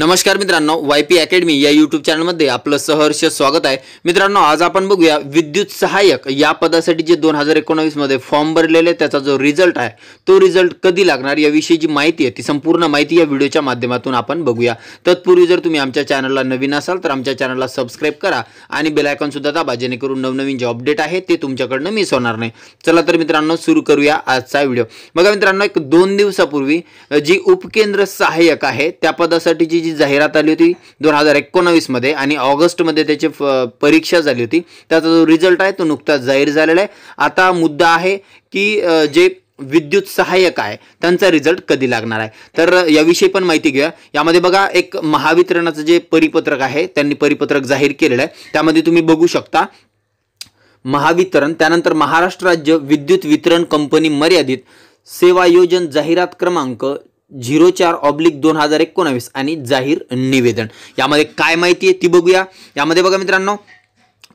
नमस्कार मित्रांनो Y P academy या यूट्यूब चॅनलमध्ये आपलं सहर्ष स्वागत आहे मित्रांनो आज आपण बघूया विद्युत सहाय्यक या पदासाठी जे दोन हजार एकोणावीसमध्ये फॉर्म भरलेले त्याचा जो रिझल्ट आहे तो रिझल्ट कधी लागणार याविषयी जी माहिती आहे ती संपूर्ण माहिती या व्हिडिओच्या माध्यमातून आपण बघूया तत्पूर्वी जर तुम्ही आमच्या चॅनलला नवीन असाल तर आमच्या चॅनलला सबस्क्राईब करा आणि सुद्धा दाबा जेणेकरून नवनवीन जे अपडेट आहे ते तुमच्याकडनं मिस होणार नाही चला तर मित्रांनो सुरू करूया आजचा व्हिडिओ बघा मित्रांनो एक दोन दिवसापूर्वी जी उपकेंद्र सहाय्यक आहे त्या पदासाठी जी जी जाहिरात आली होती दोन हजार एकोणावीसमध्ये आणि ऑगस्टमध्ये त्याची परीक्षा झाली होती त्याचा जो रिझल्ट आहे तो नुकताच जाहीर झालेला आहे आता मुद्दा आहे की जे विद्युत सहाय्यक आहे त्यांचा रिझल्ट कधी लागणार आहे तर याविषयी पण माहिती घ्या यामध्ये बघा एक महावितरणाचं जे परिपत्रक आहे त्यांनी परिपत्रक जाहीर केलेलं आहे त्यामध्ये तुम्ही बघू शकता महावितरण त्यानंतर महाराष्ट्र राज्य विद्युत वितरण कंपनी मर्यादित सेवायोजन जाहिरात क्रमांक झिरो चार ऑब्लिक दोन हजार एकोणावीस आणि जाहीर निवेदन यामध्ये काय माहिती आहे ती बघूया यामध्ये बघा मित्रांनो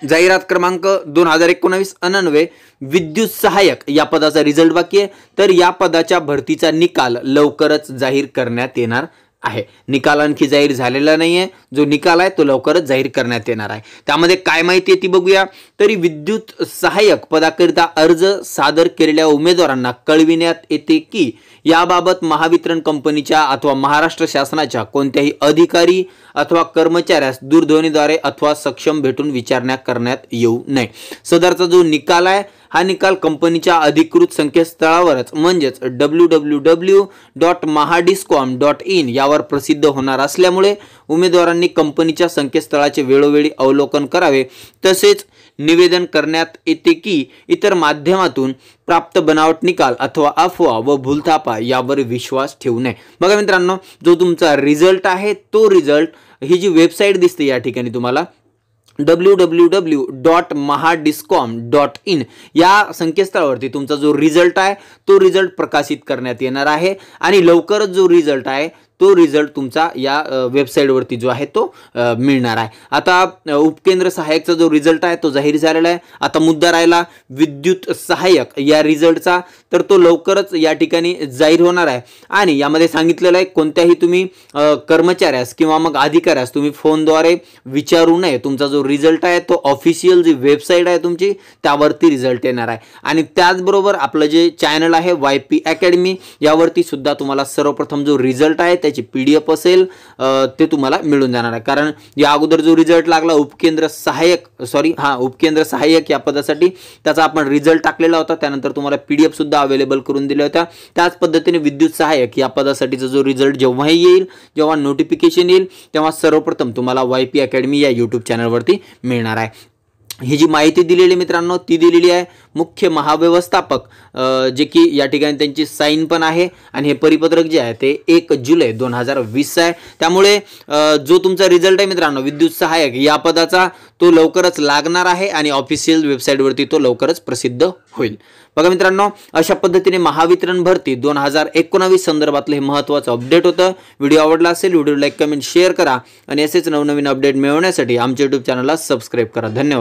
जाहिरात क्रमांक दोन हजार एकोणावीस अनन्वय विद्युत सहायक या पदाचा रिझल्ट बाकी आहे तर या पदाच्या भरतीचा निकाल लवकरच जाहीर करण्यात येणार आहे निकाल आणखी जाहीर झालेला नाही आहे जो निकाल आहे तो लवकरच जाहीर करण्यात येणार आहे त्यामध्ये काय माहिती आहे ती बघूया तरी विद्युत सहाय्यक पदाकरिता अर्ज सादर केलेल्या उमेदवारांना कळविण्यात येते की याबाबत महावितरण कंपनीच्या अथवा महाराष्ट्र शासनाच्या कोणत्याही अधिकारी अथवा कर्मचाऱ्यास दूरध्वनीद्वारे अथवा सक्षम भेटून विचारण्या करण्यात येऊ नये सदरचा जो निकाल आहे हा निकाल कंपनीच्या अधिकृत संकेतस्थळावरच म्हणजेच W W W dot Mahadiscom dot in यावर प्रसिद्ध होणार असल्यामुळे उमेदवारांनी कंपनीच्या संकेतस्थळाचे वेळोवेळी अवलोकन करावे तसेच निवेदन करण्यात येते की इतर माध्यमातून प्राप्त बनावट निकाल अथवा अफवा व भूलथापा यावर विश्वास ठेवू नये बघा मित्रांनो जो तुमचा रिझल्ट आहे तो रिझल्ट ही जी वेबसाईट दिसते या ठिकाणी तुम्हाला W W W dot Mahadiscom dot in या संकेतस्थळावरती तुमचा जो रिझल्ट आहे तो रिझल्ट प्रकाशित करण्यात येणार आहे आणि लवकरच जो रिझल्ट आहे तो रिझल्ट तुमचा या वेबसाईटवरती जो आहे तो मिळणार आहे आता उपकेंद्र सहाय्यकचा जो रिझल्ट आहे तो जाहीर झालेला आहे आता मुद्दा राहिला विद्युत सहाय्यक या रिझल्टचा तर तो लवकरच या ठिकाणी जाहीर होणार आहे आणि यामध्ये सांगितलेलं आहे कोणत्याही तुम्ही कर्मचाऱ्यास किंवा मग अधिकाऱ्यास तुम्ही फोनद्वारे विचारू नये तुमचा जो रिझल्ट आहे तो ऑफिशियल जी वेबसाईट आहे तुमची त्यावरती रिझल्ट येणार आहे आणि त्याचबरोबर आपलं जे चॅनल आहे वाय पी अकॅडमी यावरती सुद्धा तुम्हाला सर्वप्रथम जो रिझल्ट आहे त्याची पी डी एफ असेल ते तुम्हाला मिळून जाणार आहे कारण या अगोदर जो रिझल्ट लागला उपकेंद्र सहाय्यक सॉरी हा उपकेंद्र सहाय्यक या पदासाठी त्याचा आपण रिझल्ट टाकलेला होता त्यानंतर तुम्हाला पी डी सुद्धा अवेलेबल करून दिल्या होत्या त्याच पद्धतीने विद्युत सहाय्यक या पदासाठीचा जो रिझल्ट जेव्हाही येईल जेव्हा नोटिफिकेशन येईल तेव्हा सर्वप्रथम तुम्हाला वाय पी अकॅडमी या यूट्यूब चॅनलवरती मिळणार आहे ही जी माहिती दिलेली मित्रांनो ती दिलेली आहे मुख्य महाव्यवस्थापक जे की या ठिकाणी त्यांची साईन पण आहे आणि हे परिपत्रक जे आहे ते एक जुलै दोन हजार वीस आहे त्यामुळे जो तुमचा रिझल्ट आहे मित्रांनो विद्युत सहाय्यक या पदाचा तो लवकरच लागणार आहे आणि ऑफिशियल वेबसाईटवरती तो लवकरच प्रसिद्ध होईल बघा मित्रांनो अशा पद्धतीने महावितरण भरती दोन हजार एकोणावीस संदर्भातलं हे महत्त्वाचं अपडेट होतं व्हिडिओ आवडला असेल व्हिडिओ लाईक कमेंट शेअर करा आणि असेच नवनवीन अपडेट मिळवण्यासाठी आमच्या यूट्यूब चॅनलला सबस्क्राईब करा धन्यवाद